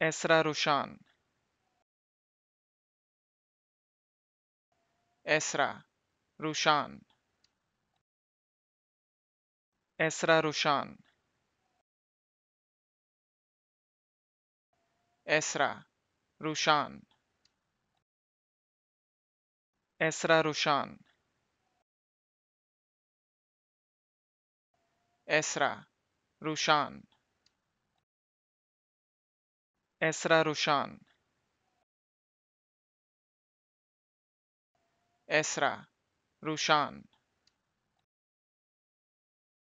Esra Roshan. Esra Roshan. Esra Roshan. Esra Roshan. Esra Roshan. Esra Rushan Ezra रुशान Ezra रुशान